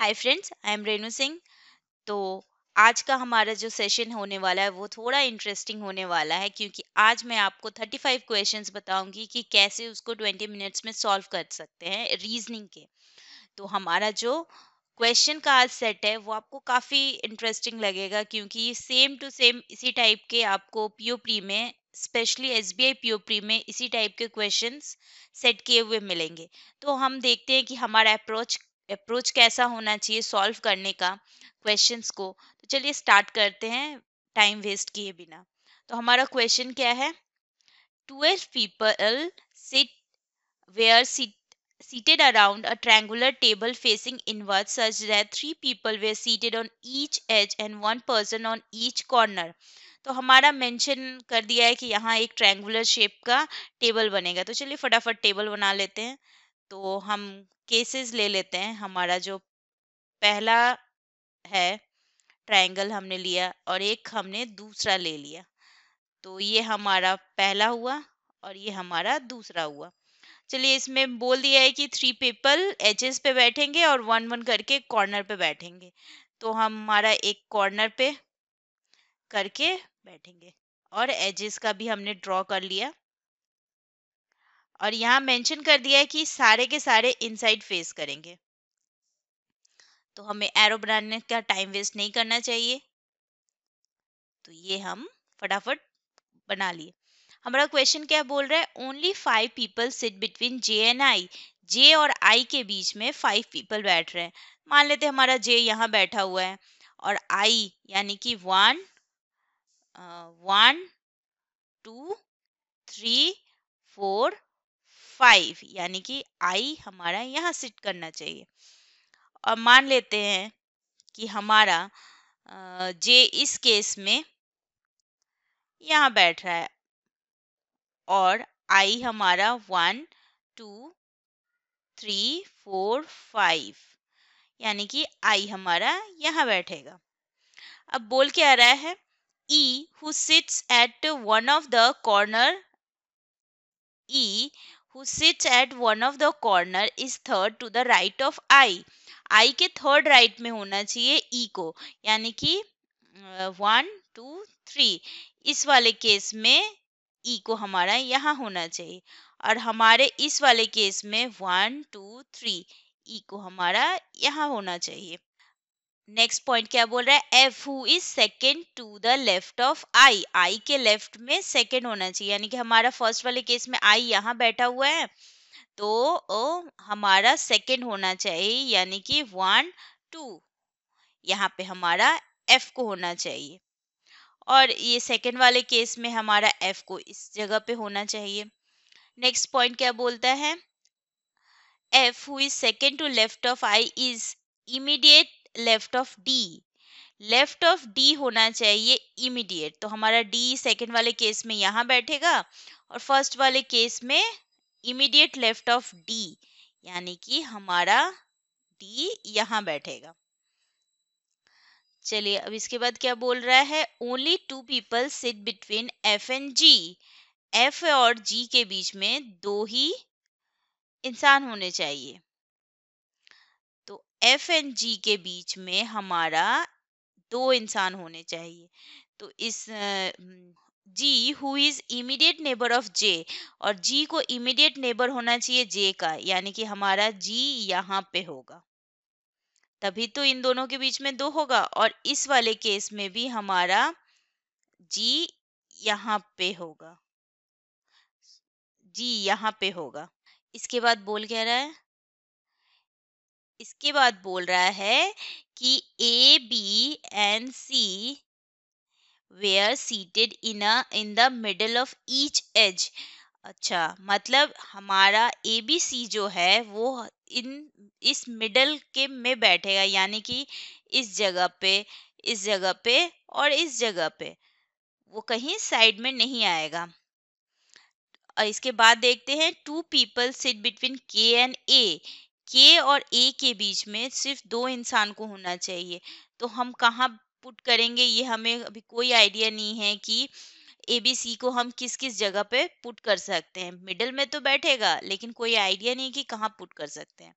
Hi friends I am Renu Singh तो आज का हमारा जो सेशन होने वाला है वो थोड़ा इंटरेस्टिंग होने वाला है क्योंकि आज मैं आपको 35 क्वेश्चंस बताऊंगी कि कैसे उसको 20 मिनट्स में सॉल्व कर सकते हैं रीजनिंग के तो हमारा जो क्वेश्चन का आज सेट है वो आपको काफ़ी इंटरेस्टिंग लगेगा क्योंकि सेम टू सेम इसी टाइप के आपको पी प्री में specially S B I P pre में इसी टाइप के क्वेश्चन सेट किए हुए मिलेंगे तो हम देखते हैं कि हमारा अप्रोच अप्रोच कैसा होना चाहिए सॉल्व करने का क्वेश्चंस को तो चलिए स्टार्ट करते हैं टाइम वेस्ट किए बिना तो हमारा क्वेश्चन क्या है twelve people sit where sit seated around a triangular table facing inward such that three people were seated on each edge and one person on each corner तो हमारा मेंशन कर दिया है कि यहाँ एक ट्रैंगुलर शेप का टेबल बनेगा तो चलिए फटाफट टेबल बना लेते हैं तो हम केसेस ले लेते हैं हमारा जो पहला है ट्रायंगल हमने लिया और एक हमने दूसरा ले लिया तो ये हमारा पहला हुआ और ये हमारा दूसरा हुआ चलिए इसमें बोल दिया है कि थ्री पीपल एजेस पे बैठेंगे और वन वन करके कॉर्नर पे बैठेंगे तो हम हमारा एक कॉर्नर पे करके बैठेंगे और एजेस का भी हमने ड्रॉ कर लिया और यहाँ मेंशन कर दिया है कि सारे के सारे इनसाइड फेस करेंगे तो हमें एरो बनाने का टाइम वेस्ट नहीं करना चाहिए तो ये हम फटाफट बना लिए हमारा क्वेश्चन क्या बोल रहा है only five people sit between J and I J और आई के बीच में फाइव पीपल बैठ रहे हैं मान लेते हमारा जे यहाँ बैठा हुआ है और आई यानी कि one one two three four five यानी कि आई हमारा यहाँ सिट करना चाहिए और मान लेते हैं कि हमारा जे इस केस में यहाँ बैठ रहा है और आई हमारा one two three four five यानी कि आई हमारा यहाँ बैठेगा अब बोल के आ रहा है E who sits at one of the corner E who sits at one of the corner is third to the right of I. I के थर्ड राइट right में होना चाहिए E को यानी कि वन टू थ्री इस वाले case में ई e को हमारा यहाँ होना चाहिए और हमारे इस वाले केस में वन टू थ्री ई को हमारा यहाँ होना चाहिए नेक्स्ट पॉइंट क्या बोल रहा है F who is second to the left of I I के लेफ्ट में सेकेंड होना चाहिए यानी कि हमारा फर्स्ट वाले केस में आई यहाँ बैठा हुआ है तो ओ, हमारा सेकेंड होना चाहिए यानी कि वन टू यहाँ पे हमारा एफ को होना चाहिए और ये सेकेंड वाले केस में हमारा एफ को इस जगह पे होना चाहिए नेक्स्ट पॉइंट क्या बोलता है F who is second to left of I is immediate left of D left of D होना चाहिए इमीडिएट तो हमारा डी सेकेंड वाले केस में यहाँ बैठेगा और फर्स्ट वाले केस में इमीडिएट लेफ्ट ऑफ डी यानी कि हमारा डी यहाँ बैठेगा चलिए अब इसके बाद क्या बोल रहा है only two people sit between F and G F और जी के बीच में दो ही इंसान होने चाहिए एफ एंड जी के बीच में हमारा दो इंसान होने चाहिए तो इस G who is immediate neighbour of J और जी को इमीडिएट नेबर होना चाहिए जे का यानी कि हमारा जी यहाँ पे होगा तभी तो इन दोनों के बीच में दो होगा और इस वाले केस में भी हमारा जी यहाँ पे होगा जी यहाँ पे होगा इसके बाद बोल कह रहा है इसके बाद बोल रहा है कि A B and C are seated in a in the middle of each edge अच्छा मतलब हमारा ए बी सी जो है वो इन इस मिडल के में बैठेगा यानी कि इस जगह पे इस जगह पे और इस जगह पे वो कहीं साइड में नहीं आएगा और इसके बाद देखते हैं two people sit between K and A K और ए के बीच में सिर्फ दो इंसान को होना चाहिए तो हम कहाँ पुट करेंगे ये हमें अभी कोई आइडिया नहीं है कि ए बी सी को हम किस किस जगह पे पुट कर सकते हैं मिडल में तो बैठेगा लेकिन कोई आइडिया नहीं कि कहाँ पुट कर सकते हैं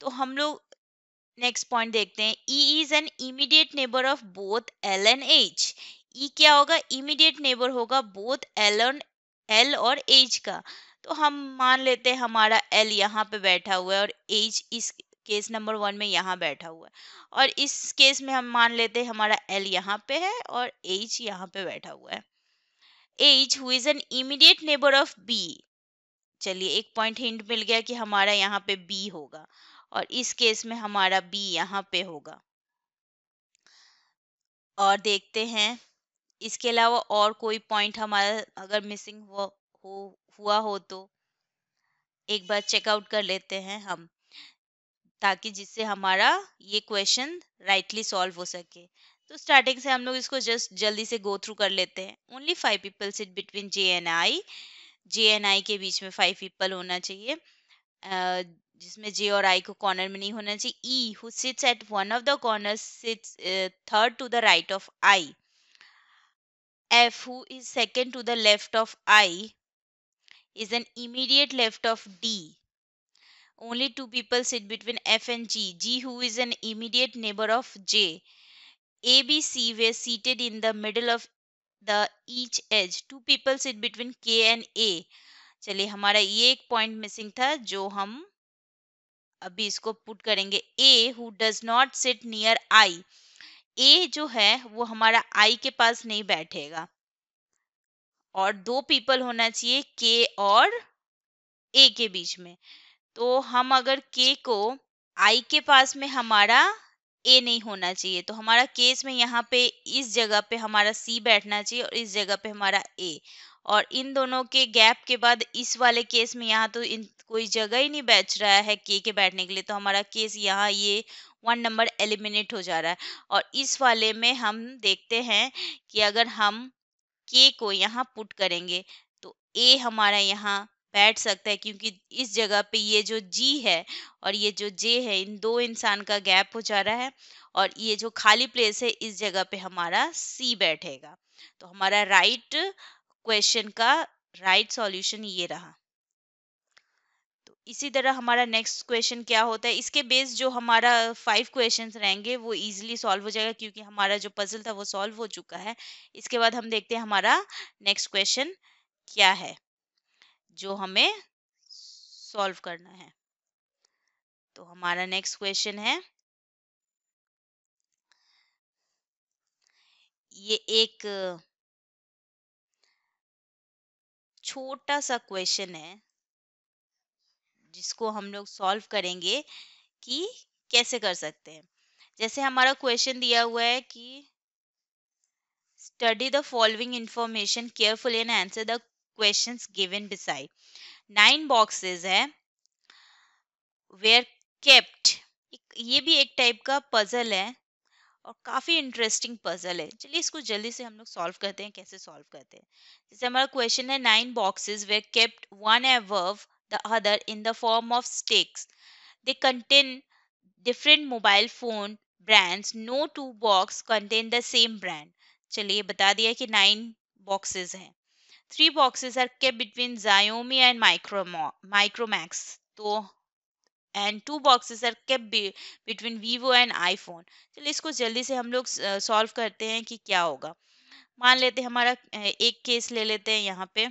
तो हम लोग नेक्स्ट पॉइंट देखते हैं E is an immediate neighbour of both L and H E क्या होगा इमीडिएट नेबर होगा बोथ एल एंड एल और एच का तो हम मान लेते हैं हमारा एल यहाँ पे बैठा हुआ है और एच इस केस नंबर वन में यहाँ बैठा हुआ है और इस केस में हम मान लेते हैं हमारा एल यहाँ पे है और एच यहाँ पे बैठा हुआ है H who is an immediate neighbour of B चलिए एक पॉइंट हिंट मिल गया कि हमारा यहाँ पे बी होगा और इस केस में हमारा बी यहाँ पे होगा और देखते हैं इसके अलावा और कोई पॉइंट हमारा अगर मिसिंग हो हो हुआ हो तो एक बार चेकआउट कर लेते हैं हम ताकि जिससे हमारा ये क्वेश्चन राइटली सॉल्व हो सके तो स्टार्टिंग से हम लोग इसको जस्ट जल्दी से गो थ्रू कर लेते हैं only five people sit between J and I J and I के बीच में फाइव पीपल होना चाहिए जिसमें जे और आई को कॉर्नर में नहीं होना चाहिए E who sits at one of the corner sits third to the right of I F who is second to the left of I is an immediate left of D. Only two people sit between F and G. G who is an immediate neighbor of J. A, B, C were seated in the middle of the each edge. Two people sit between K and A. चलिए हमारा ये एक point missing था जो हम अभी इसको put करेंगे A who does not sit near I A जो है वो हमारा आई के पास नहीं बैठेगा और दो पीपल होना चाहिए के और ए के बीच में तो हम अगर के को आई के पास में हमारा ए नहीं होना चाहिए तो हमारा केस में यहाँ पे इस जगह पे हमारा सी बैठना चाहिए और इस जगह पे हमारा ए और इन दोनों के गैप के बाद इस वाले केस में यहाँ तो इन कोई जगह ही नहीं बैठ रहा है के के बैठने के लिए तो हमारा केस यहाँ ये वन नंबर एलिमिनेट हो जा रहा है और इस वाले में हम देखते हैं कि अगर हम के को यहाँ पुट करेंगे तो ए हमारा यहाँ बैठ सकता है क्योंकि इस जगह पे ये जो जी है और ये जो जे है इन दो इंसान का गैप हो जा रहा है और ये जो खाली प्लेस है इस जगह पे हमारा सी बैठेगा तो हमारा राइट क्वेश्चन का राइट सॉल्यूशन ये रहा इसी तरह हमारा नेक्स्ट क्वेश्चन क्या होता है इसके बेस जो हमारा फाइव क्वेश्चंस रहेंगे वो इजीली सॉल्व हो जाएगा क्योंकि हमारा जो पजल था वो सॉल्व हो चुका है इसके बाद हम देखते हैं हमारा नेक्स्ट क्वेश्चन क्या है जो हमें सॉल्व करना है तो हमारा नेक्स्ट क्वेश्चन है ये एक छोटा सा क्वेश्चन है जिसको हम लोग सॉल्व करेंगे कि कैसे कर सकते हैं जैसे हमारा क्वेश्चन दिया हुआ है कि study the following information careful and answer the question given beside nine boxes है वेयर केप्ट ये भी एक टाइप का पजल है और काफ़ी इंटरेस्टिंग पजल है चलिए इसको जल्दी से हम लोग सॉल्व करते हैं कैसे सॉल्व करते हैं जैसे हमारा क्वेश्चन है nine boxes were kept one above the other in the form of sticks. They contain different mobile phone brands. No two box contain the same brand. चलिए बता दिया कि nine boxes हैं Three boxes are kept between Xiaomi and Micro Micromax. तो and two boxes are kept between Vivo and iPhone चलिए इसको जल्दी से हम लोग सॉल्व करते हैं कि क्या होगा मान लेते हैं हमारा एक केस ले लेते हैं यहाँ पे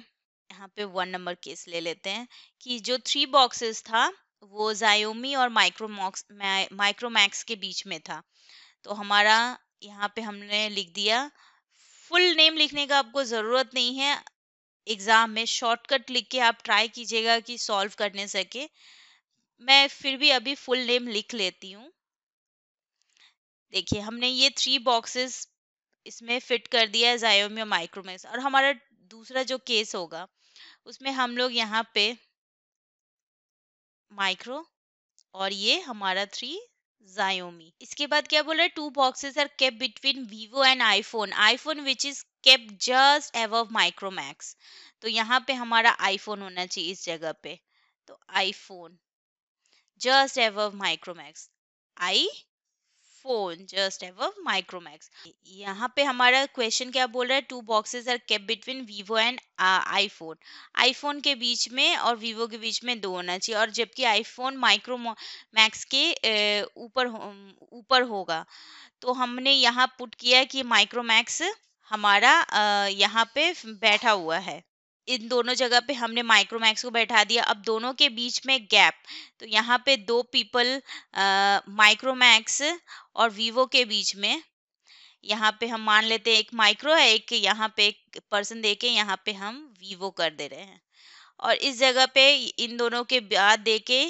यहाँ पे वन नंबर केस ले लेते हैं कि जो थ्री बॉक्सेस था वो जायोमी और माइक्रोमॉक्स माइक्रोमैक्स के बीच में था तो हमारा यहाँ पे हमने लिख दिया फुल नेम लिखने का आपको ज़रूरत नहीं है एग्ज़ाम में शॉर्टकट लिख के आप ट्राई कीजिएगा कि सॉल्व करने सके मैं फिर भी अभी फुल नेम लिख लेती हूँ देखिए हमने ये थ्री बॉक्सेस इसमें फिट कर दिया है जायोमी और माइक्रोमैक्स और हमारा दूसरा जो केस होगा उसमें हम लोग यहाँ पे माइक्रो और ये हमारा थ्री जायोमी इसके बाद क्या बोला two boxes are kept between Vivo and iPhone iPhone which is kept just above Micromax तो यहाँ पे हमारा आईफोन होना चाहिए इस जगह पे तो iPhone just above Micromax iPhone just above Micromax यहाँ पे हमारा क्वेश्चन क्या बोल रहा है two boxes are kept between Vivo and iPhone iPhone के बीच में और वीवो के बीच में दो होना चाहिए और जबकि आईफोन माइक्रो मैक्स के ऊपर ऊपर होगा तो हमने यहाँ पुट किया कि माइक्रोमैक्स हमारा uh, यहाँ पे बैठा हुआ है इन दोनों जगह पे हमने माइक्रोमैक्स को बैठा दिया अब दोनों के बीच में गैप तो यहाँ पे दो पीपल माइक्रोमैक्स और वीवो के बीच में यहाँ पे हम मान लेते हैं एक माइक्रो है एक यहाँ पे एक पर्सन दे के यहाँ पे हम वीवो कर दे रहे हैं और इस जगह पे इन दोनों के बाद दे के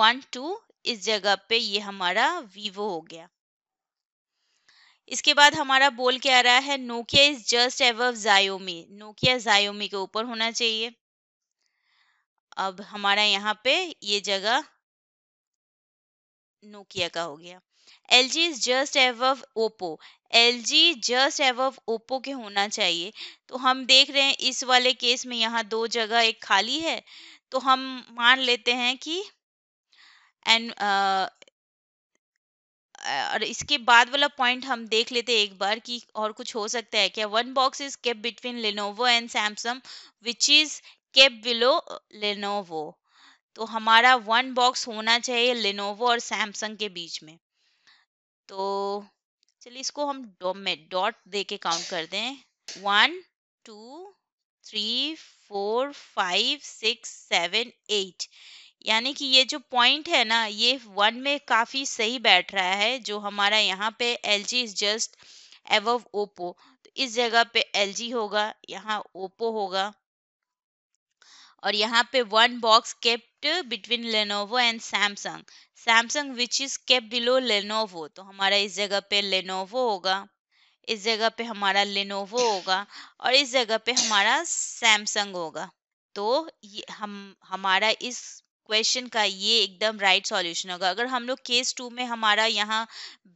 वन टू इस जगह पे ये हमारा वीवो हो गया इसके बाद हमारा बोल के आ रहा है नोकिया इज जस्ट एव जायोमी नोकिया जायोमी के ऊपर होना चाहिए अब हमारा यहाँ पे ये जगह नोकिया का हो गया L G is just above Oppo L G just above Oppo के होना चाहिए तो हम देख रहे हैं इस वाले केस में यहाँ दो जगह एक खाली है तो हम मान लेते हैं कि एंड और इसके बाद वाला पॉइंट हम देख लेते हैं एक बार कि और कुछ हो सकता है क्या one box is kept between Lenovo and Samsung which is kept below Lenovo तो हमारा वन बॉक्स होना चाहिए लेनोवो और सैमसंग के बीच में तो चलिए इसको हम डॉम डॉट दे के काउंट कर दें one two three four five six seven eight यानी कि ये जो पॉइंट है ना ये वन में काफ़ी सही बैठ रहा है जो हमारा यहाँ पे L G is just above Oppo तो इस जगह पे एल जी होगा यहाँ ओपो होगा और यहाँ पे one box kept between Lenovo and Samsung Samsung which is kept below Lenovo तो हमारा इस जगह पे लेनोवो होगा इस जगह पे हमारा लेनोवो होगा और इस जगह पे हमारा सैमसंग होगा तो ये हम हमारा इस क्वेश्चन का ये एकदम राइट सॉल्यूशन होगा अगर हम लोग केस टू में हमारा यहाँ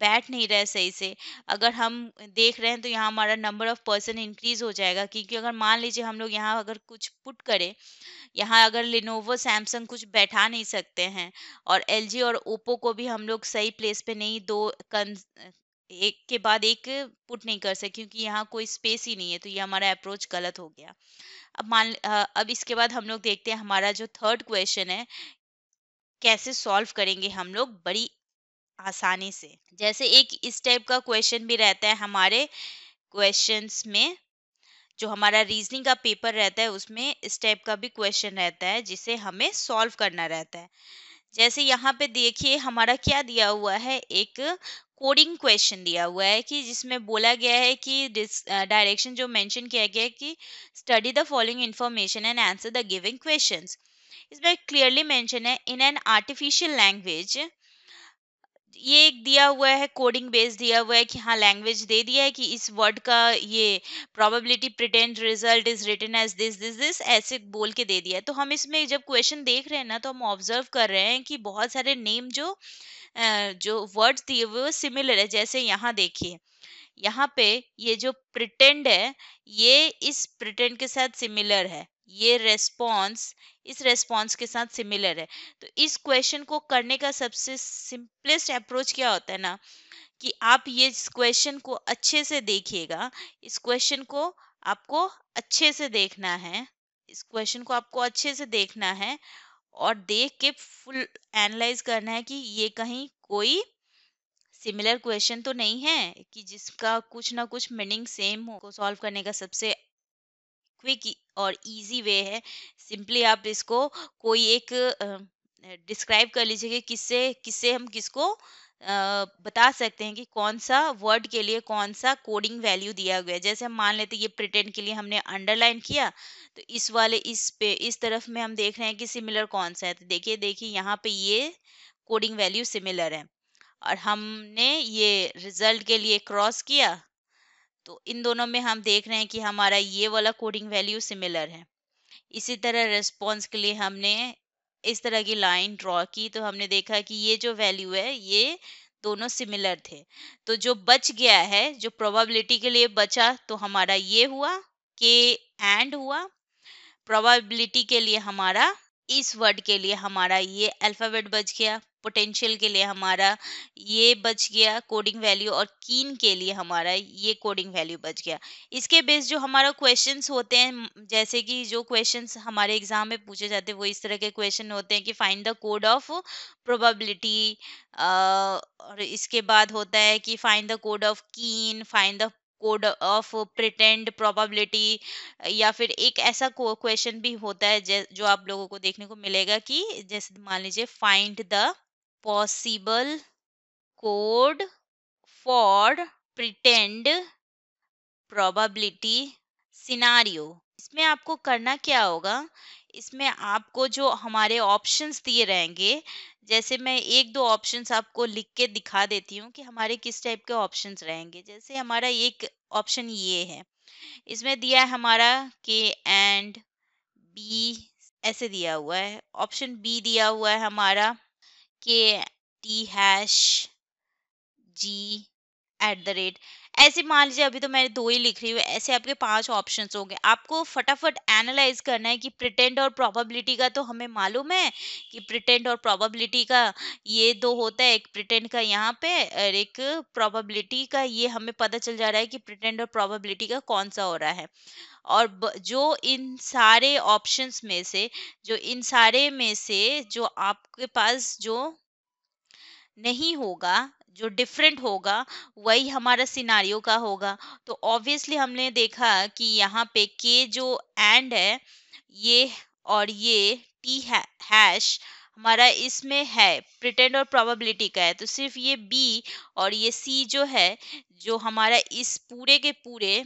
बैठ नहीं रहा सही से अगर हम देख रहे हैं तो यहाँ हमारा नंबर ऑफ पर्सन इंक्रीज हो जाएगा क्योंकि अगर मान लीजिए हम लोग यहाँ अगर कुछ पुट करें यहाँ अगर लिनोवो सैमसंग कुछ बैठा नहीं सकते हैं और एल और ओप्पो को भी हम लोग सही प्लेस पर नहीं दो कन एक के बाद एक पुट नहीं कर सके क्योंकि यहाँ कोई स्पेस ही नहीं है तो ये हमारा अप्रोच गलत हो गया अब मान अब इसके बाद हम लोग देखते हैं हमारा जो थर्ड क्वेश्चन है कैसे सॉल्व करेंगे हम लोग बड़ी आसानी से जैसे एक इस टाइप का क्वेश्चन भी रहता है हमारे क्वेश्चंस में जो हमारा रीजनिंग का पेपर रहता है उसमें इस टाइप का भी क्वेश्चन रहता है जिसे हमें सॉल्व करना रहता है जैसे यहाँ पे देखिए हमारा क्या दिया हुआ है एक कोडिंग क्वेश्चन दिया हुआ है कि जिसमें बोला गया है कि डायरेक्शन uh, जो मेंशन किया गया है कि study the following information and answer the giving question इसमें क्लियरली मेंशन है इन एन आर्टिफिशियल लैंग्वेज ये एक दिया हुआ है कोडिंग बेस दिया हुआ है कि हाँ लैंग्वेज दे दिया है कि इस वर्ड का ये probability pretend result is written as this this this ऐसे बोल के दे दिया है तो हम इसमें जब क्वेश्चन देख रहे हैं ना तो हम ऑब्जर्व कर रहे हैं कि बहुत सारे नेम जो जो वर्ड दिए हुए वो सिमिलर है जैसे यहाँ देखिए यहाँ पे ये जो प्रिटेंड है ये इस प्रिटेंड के साथ सिमिलर है ये रेस्पॉन्स इस रेस्पॉन्स के साथ सिमिलर है तो इस क्वेश्चन को करने का सबसे सिंपलेस्ट अप्रोच क्या होता है ना कि आप ये इस क्वेश्चन को अच्छे से देखिएगा इस क्वेश्चन को आपको अच्छे से देखना है इस क्वेश्चन को आपको अच्छे से देखना है और देख के फुल एनालाइज करना है कि ये कहीं कोई सिमिलर क्वेश्चन तो नहीं है कि जिसका कुछ ना कुछ मीनिंग सेम हो को सॉल्व करने का सबसे क्विक और इजी वे है सिंपली आप इसको कोई एक डिस्क्राइब कर लीजिए कि किससे किससे हम किसको बता सकते हैं कि कौन सा वर्ड के लिए कौन सा कोडिंग वैल्यू दिया गया है जैसे हम मान लेते हैं ये प्रिटेंड के लिए हमने अंडरलाइन किया तो इस वाले इस पे इस तरफ में हम देख रहे हैं कि सिमिलर कौन सा है तो देखिए देखिए यहाँ पे ये कोडिंग वैल्यू सिमिलर है और हमने ये रिजल्ट के लिए क्रॉस किया तो इन दोनों में हम देख रहे हैं कि हमारा ये वाला कोडिंग वैल्यू सिमिलर है इसी तरह रिस्पॉन्स के लिए हमने इस तरह की लाइन ड्रॉ की तो हमने देखा कि ये जो वैल्यू है ये दोनों सिमिलर थे तो जो बच गया है जो प्रोबेबिलिटी के लिए बचा तो हमारा ये हुआ के एंड हुआ प्रोबेबिलिटी के लिए हमारा इस वर्ड के लिए हमारा ये अल्फ़ाबेट बच गया पोटेंशियल के लिए हमारा ये बच गया कोडिंग वैल्यू और कीन के लिए हमारा ये कोडिंग वैल्यू बच गया इसके बेस जो हमारा क्वेश्चंस होते हैं जैसे कि जो क्वेश्चंस हमारे एग्जाम में पूछे जाते हैं वो इस तरह के क्वेश्चन होते हैं कि find the code of probability और इसके बाद होता है कि find the code of keen find the code of pretend probability या फिर एक ऐसा क्वेश्चन भी होता है जो आप लोगों को देखने को मिलेगा कि जैसे मान लीजिए find the possible code for pretend probability scenario इसमें आपको करना क्या होगा इसमें आपको जो हमारे ऑप्शंस दिए रहेंगे जैसे मैं एक दो ऑप्शंस आपको लिख के दिखा देती हूँ कि हमारे किस टाइप के ऑप्शंस रहेंगे जैसे हमारा एक ऑप्शन ये है इसमें दिया है हमारा के एंड बी ऐसे दिया हुआ है ऑप्शन बी दिया हुआ है हमारा के T hash G at the rate ऐसे मान लीजिए अभी तो मैं दो ही लिख रही हूँ ऐसे आपके पांच ऑप्शन हो गए आपको फटाफट एनालाइज करना है कि प्रिटेंड और प्रोबेबिलिटी का तो हमें मालूम है कि प्रिटेंड और प्रोबेबिलिटी का ये दो होता है एक प्रिटेंड का यहाँ पे और एक प्रोबेबिलिटी का ये हमें पता चल जा रहा है कि प्रिटेंड और प्रोबेबिलिटी का कौन सा हो रहा है और जो इन सारे ऑप्शंस में से जो इन सारे में से जो आपके पास जो नहीं होगा जो डिफरेंट होगा वही हमारा सिनारियो का होगा तो ऑब्वियसली हमने देखा कि यहाँ पे के जो एंड है ये और ये टी है, हैश हमारा इसमें है प्रिटेंड और प्रोबेबिलिटी का है तो सिर्फ ये बी और ये सी जो है जो हमारा इस पूरे के पूरे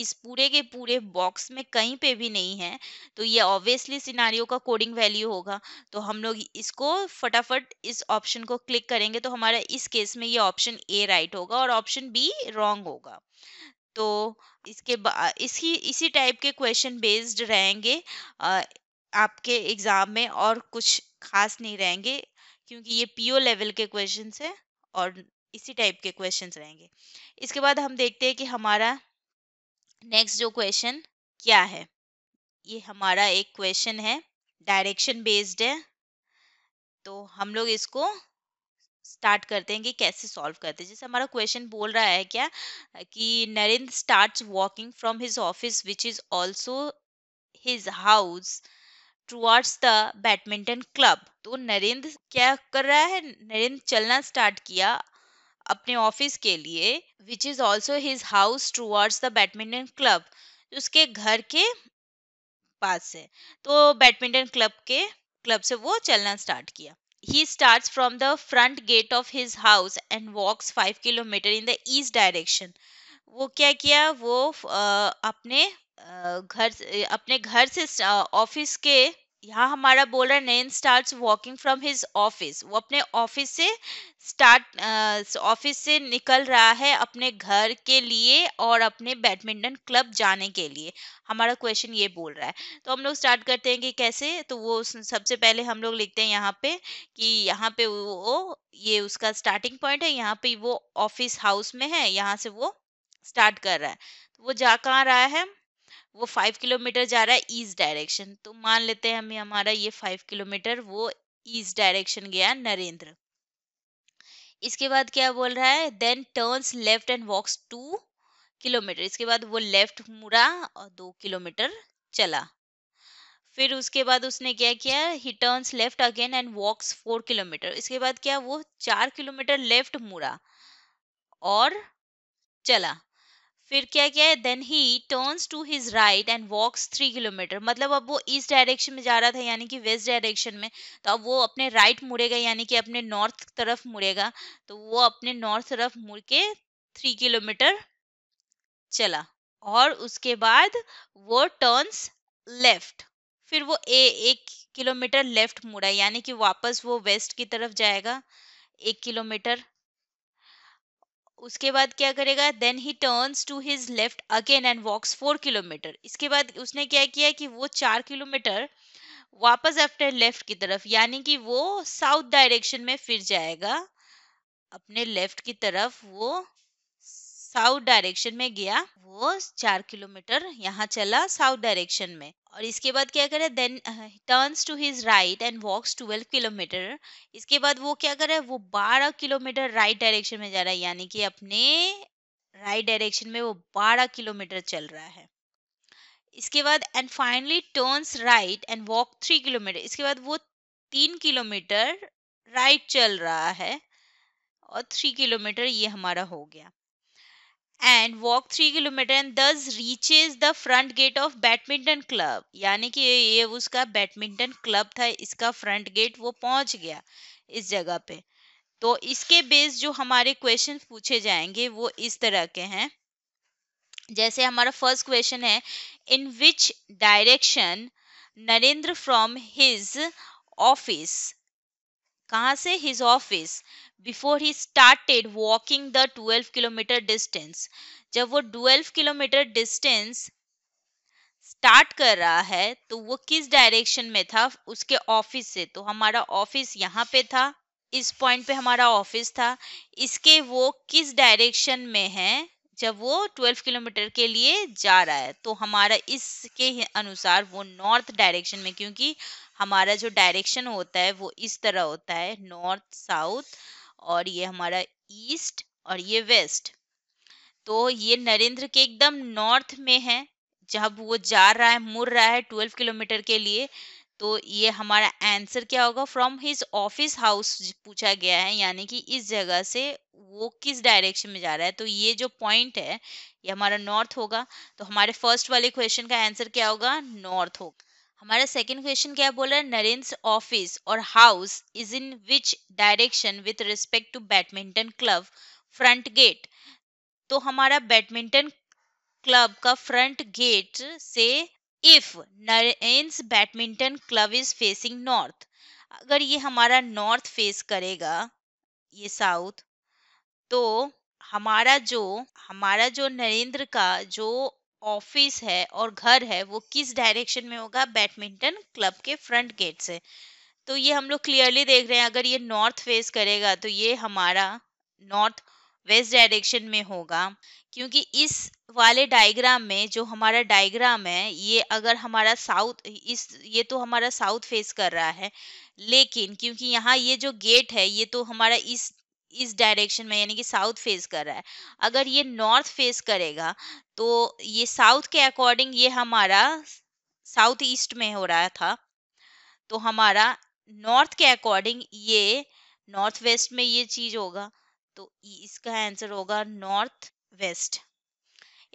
इस पूरे के पूरे बॉक्स में कहीं पे भी नहीं है तो ये ऑब्वियसली सिनारियो का कोडिंग वैल्यू होगा तो हम लोग इसको फटाफट इस ऑप्शन को क्लिक करेंगे तो हमारा इस केस में ये ऑप्शन ए राइट होगा और ऑप्शन बी रॉन्ग होगा तो इसके इसी इसी टाइप के क्वेश्चन बेस्ड रहेंगे आपके एग्ज़ाम में और कुछ खास नहीं रहेंगे क्योंकि ये पीओ लेवल के क्वेश्चन है और इसी टाइप के क्वेश्चन रहेंगे इसके बाद हम देखते हैं कि हमारा नेक्स्ट जो क्वेश्चन क्या है ये हमारा एक क्वेश्चन है डायरेक्शन बेस्ड है तो हम लोग इसको स्टार्ट करते हैं कि कैसे सॉल्व करते हैं जैसे हमारा क्वेश्चन बोल रहा है क्या कि Narendra starts walking from his office which is also his house towards the badminton club तो नरेंद्र क्या कर रहा है नरेंद्र चलना स्टार्ट किया अपने ऑफिस के लिए which is also his house towards the badminton club उसके घर के पास से तो बैडमिंटन क्लब के क्लब से वो चलना स्टार्ट किया he starts from the front gate of his house and walks 5 kilometer in the east direction वो क्या किया वो आ, अपने आ, घर अपने घर से ऑफिस के यहाँ हमारा बोल रहा है Nayan start walking from his office वो अपने ऑफिस से स्टार्ट ऑफिस से निकल रहा है अपने घर के लिए और अपने बैडमिंटन क्लब जाने के लिए हमारा क्वेश्चन ये बोल रहा है तो हम लोग स्टार्ट करते हैं कि कैसे तो वो सबसे पहले हम लोग लिखते हैं यहाँ पे कि यहाँ पे वो ये उसका स्टार्टिंग पॉइंट है यहाँ पे वो ऑफिस हाउस में है यहाँ से वो स्टार्ट कर रहा है तो वो जा कहाँ रहा है वो फाइव किलोमीटर जा रहा है ईस्ट डायरेक्शन तो मान लेते हैं हम हमारा ये फाइव किलोमीटर वो ईस्ट डायरेक्शन गया नरेंद्र इसके बाद क्या बोल रहा है then turns left and walks two kilometre इसके बाद वो लेफ्ट मुड़ा और दो किलोमीटर चला फिर उसके बाद उसने क्या किया he turns left again and walks four kilometre इसके बाद क्या वो चार किलोमीटर लेफ्ट मुड़ा और चला फिर क्या क्या है then he turns to his right and walks three kilometre मतलब अब वो ईस्ट डायरेक्शन में जा रहा था यानी कि वेस्ट डायरेक्शन में तो अब वो अपने राइट right मुड़ेगा यानी कि अपने नॉर्थ तरफ मुड़ेगा तो वो अपने नॉर्थ तरफ मुड़ के थ्री किलोमीटर चला और उसके बाद वो टर्न्स लेफ्ट फिर वो ए एक किलोमीटर लेफ्ट मुड़ा यानी कि वापस वो वेस्ट की तरफ जाएगा एक किलोमीटर उसके बाद क्या करेगा then he turns to his left again and walks four kilometre इसके बाद उसने क्या किया कि वो चार किलोमीटर वापस आफ्टर लेफ्ट की तरफ यानी कि वो साउथ डायरेक्शन में फिर जाएगा अपने लेफ्ट की तरफ वो साउथ डायरेक्शन में गया वो चार किलोमीटर यहाँ चला साउथ डायरेक्शन में और इसके बाद क्या करे then turns to his right and walks twelve kilometre इसके बाद वो क्या करे वो बारह किलोमीटर राइट डायरेक्शन में जा रहा है यानी कि अपने राइट डायरेक्शन में वो बारह किलोमीटर चल रहा है इसके बाद and finally turns right and walk three kilometre इसके बाद वो तीन किलोमीटर राइट चल रहा है और थ्री किलोमीटर ये हमारा हो गया and walk three kilometre and thus reaches the front gate of badminton club यानी कि ये उसका बैडमिंटन क्लब था इसका फ्रंट गेट वो पहुंच गया इस जगह पे तो इसके बेस जो हमारे क्वेश्चन पूछे जाएंगे वो इस तरह के हैं जैसे हमारा फर्स्ट क्वेश्चन है in which direction Narendra from his office कहाँ से his office before he started walking the twelve kilometre distance जब वो ट्वेल्व किलोमीटर डिस्टेंस स्टार्ट कर रहा है तो वो किस डायरेक्शन में था उसके ऑफिस से तो हमारा ऑफिस यहाँ पे था इस पॉइंट पे हमारा ऑफिस था इसके वो किस डायरेक्शन में है जब वो 12 किलोमीटर के लिए जा रहा है तो हमारा इसके अनुसार वो नॉर्थ डायरेक्शन में क्योंकि हमारा जो डायरेक्शन होता है वो इस तरह होता है नॉर्थ साउथ और ये हमारा ईस्ट और ये वेस्ट तो ये नरेंद्र के एकदम नॉर्थ में है जब वो जा रहा है मुड़ रहा है ट्वेल्व किलोमीटर के लिए तो ये हमारा आंसर क्या होगा फ्रॉम हिज ऑफिस हाउस पूछा गया है यानी कि इस जगह से वो किस डायरेक्शन में जा रहा है तो ये जो पॉइंट है ये हमारा नॉर्थ होगा तो हमारे फर्स्ट वाले क्वेश्चन का आंसर क्या होगा नॉर्थ होगा हमारा सेकंड क्वेश्चन क्या बोला है नरेंद्र ऑफिस और house is in which direction with respect to badminton club front gate तो हमारा बैडमिंटन क्लब का फ्रंट गेट से if Narendra badminton club is facing north अगर ये हमारा नॉर्थ फेस करेगा ये साउथ तो हमारा जो हमारा जो नरेंद्र का जो ऑफिस है और घर है वो किस डायरेक्शन में होगा बैडमिंटन क्लब के फ्रंट गेट से तो ये हम लोग क्लियरली देख रहे हैं अगर ये नॉर्थ फेस करेगा तो ये हमारा नॉर्थ वेस्ट डायरेक्शन में होगा क्योंकि इस वाले डायग्राम में जो हमारा डायग्राम है ये अगर हमारा साउथ इस ये तो हमारा साउथ फेस कर रहा है लेकिन क्योंकि यहाँ ये जो गेट है ये तो हमारा इस इस डायरेक्शन में यानी कि साउथ फेस कर रहा है अगर ये नॉर्थ फेस करेगा तो ये साउथ के अकॉर्डिंग ये हमारा साउथ ईस्ट में हो रहा था तो हमारा नॉर्थ के अकॉर्डिंग ये नॉर्थ वेस्ट में ये चीज होगा तो इसका आंसर होगा north west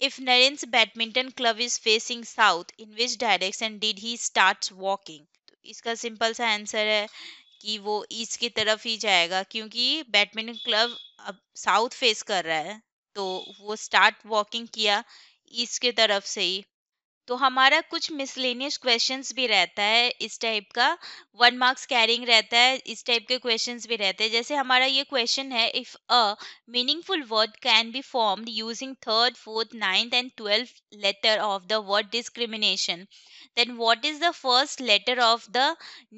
if Narendra badminton club is facing south in which direction did he start walking तो इसका सिंपल सा आंसर है कि वो ईस्ट की तरफ ही जाएगा क्योंकि बैडमिंटन क्लब अब साउथ फेस कर रहा है तो वो स्टार्ट वॉकिंग किया ईस्ट की तरफ से ही तो हमारा कुछ मिसलेनियस क्वेश्चंस भी रहता है इस टाइप का वन मार्क्स कैरिंग रहता है इस टाइप के क्वेश्चंस भी रहते हैं जैसे हमारा ये क्वेश्चन है if a meaningful word can be formed using third fourth ninth and twelfth letter of the word discrimination then what is the first letter of the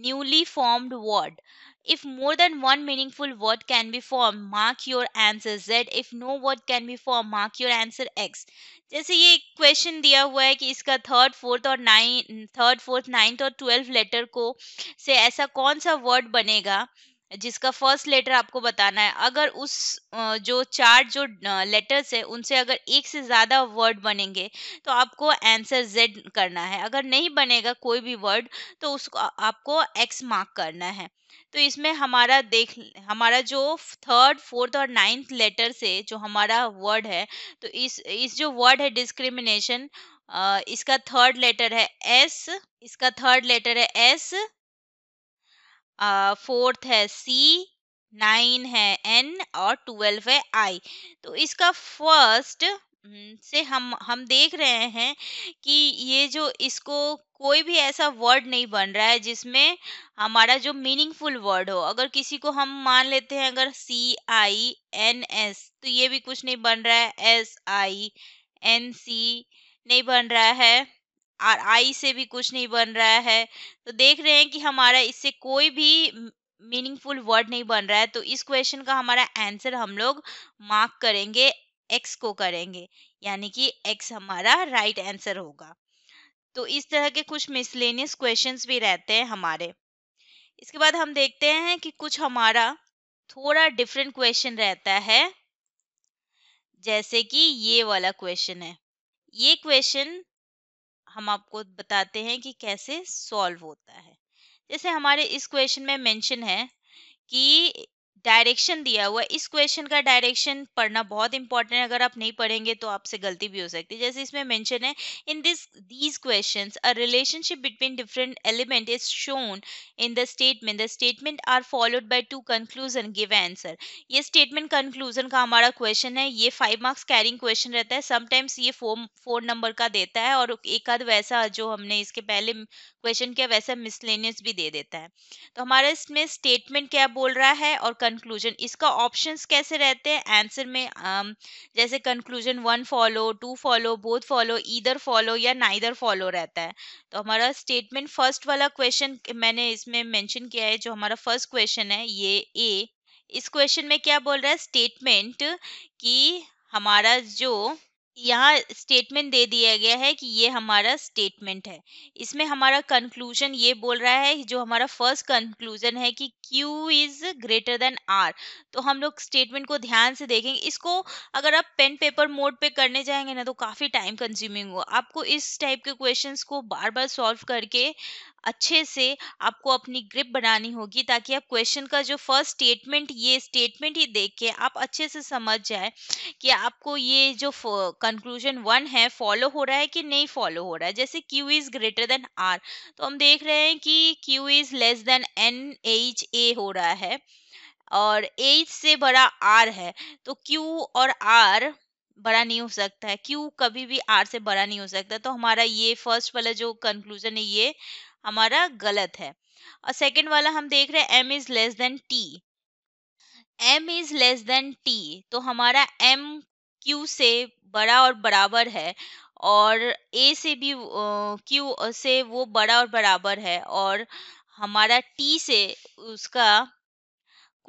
newly formed word If more than one meaningful word can be formed, mark your answer z. If no word can be formed, mark your answer x. जैसे ये question दिया हुआ है कि इसका third fourth और nine third fourth ninth और twelfth letter को से ऐसा कौन सा वर्ड बनेगा जिसका फर्स्ट लेटर आपको बताना है अगर उस जो चार जो लेटर्स है उनसे अगर एक से ज़्यादा वर्ड बनेंगे तो आपको आंसर जेड करना है अगर नहीं बनेगा कोई भी वर्ड तो उसको आपको एक्स मार्क करना है तो इसमें हमारा देख हमारा जो थर्ड फोर्थ और नाइन्थ लेटर से जो हमारा वर्ड है तो इस इस जो वर्ड है डिस्क्रिमिनेशन इसका थर्ड लेटर है एस इसका थर्ड लेटर है एस फोर्थ है सी नाइन है एन और ट्वेल्व है आई तो इसका फर्स्ट हम्म, से हम हम देख रहे हैं कि ये जो इसको कोई भी ऐसा वर्ड नहीं बन रहा है जिसमें हमारा जो मीनिंगफुल वर्ड हो अगर किसी को हम मान लेते हैं अगर सी आई एन एस तो ये भी कुछ नहीं बन रहा है एस आई एन सी नहीं बन रहा है और आई से भी कुछ नहीं बन रहा है तो देख रहे हैं कि हमारा इससे कोई भी मीनिंगफुल वर्ड नहीं बन रहा है तो इस क्वेश्चन का हमारा आंसर हम लोग मार्क करेंगे एक्स को करेंगे यानी कि एक्स हमारा राइट right आंसर होगा तो इस तरह के कुछ मिसलेनियस क्वेश्चंस भी रहते हैं हमारे इसके बाद हम देखते हैं कि कुछ हमारा थोड़ा डिफरेंट क्वेश्चन रहता है जैसे कि ये वाला क्वेश्चन है ये क्वेश्चन हम आपको बताते हैं कि कैसे सॉल्व होता है जैसे हमारे इस क्वेश्चन में मेंशन है कि डायरेक्शन दिया हुआ इस क्वेश्चन का डायरेक्शन पढ़ना बहुत इंपॉर्टेंट है अगर आप नहीं पढ़ेंगे तो आपसे गलती भी हो सकती है जैसे इसमें मेंशन है in this these question a relationship between different element is shown in the statement the statement are followed by two conclusion give answer ये स्टेटमेंट कंक्लूजन का हमारा क्वेश्चन है ये फाइव मार्क्स कैरिंग क्वेश्चन रहता है sometimes ये four four number का देता है और एक आध वैसा जो हमने इसके पहले क्वेश्चन किया वैसा मिसलेनियस भी दे देता है तो हमारे इसमें स्टेटमेंट क्या बोल रहा है और कंक्लूजन इसका ऑप्शंस कैसे रहते हैं आंसर में um, जैसे conclusion one follow two follow both follow either follow या नाइदर फॉलो रहता है तो हमारा स्टेटमेंट फर्स्ट वाला क्वेश्चन मैंने इसमें मेंशन किया है जो हमारा फर्स्ट क्वेश्चन है ये ए इस क्वेश्चन में क्या बोल रहा है स्टेटमेंट कि हमारा जो यहाँ स्टेटमेंट दे दिया गया है कि ये हमारा स्टेटमेंट है इसमें हमारा कंक्लूजन ये बोल रहा है जो हमारा फर्स्ट कंक्लूजन है कि Q is greater than R तो हम लोग स्टेटमेंट को ध्यान से देखेंगे इसको अगर आप पेन पेपर मोड पे करने जाएंगे ना तो काफ़ी टाइम कंज्यूमिंग हो आपको इस टाइप के क्वेश्चंस को बार बार सॉल्व करके अच्छे से आपको अपनी ग्रिप बनानी होगी ताकि आप क्वेश्चन का जो फर्स्ट स्टेटमेंट ये स्टेटमेंट ही देख के आप अच्छे से समझ जाए कि आपको ये जो कंक्लूजन वन है फॉलो हो रहा है कि नहीं फॉलो हो रहा है जैसे Q is greater than R तो हम देख रहे हैं कि Q is less than N H A हो रहा है और एच से बड़ा आर है तो क्यू और आर बड़ा नहीं हो सकता है क्यू कभी भी आर से बड़ा नहीं हो सकता तो हमारा ये फर्स्ट वाला जो कंक्लूजन है ये हमारा गलत है और सेकेंड वाला हम देख रहे हैं M is less than T M is less than T तो हमारा एम क्यू से बड़ा और बराबर है और ए से भी क्यू से वो बड़ा और बराबर है और हमारा टी से उसका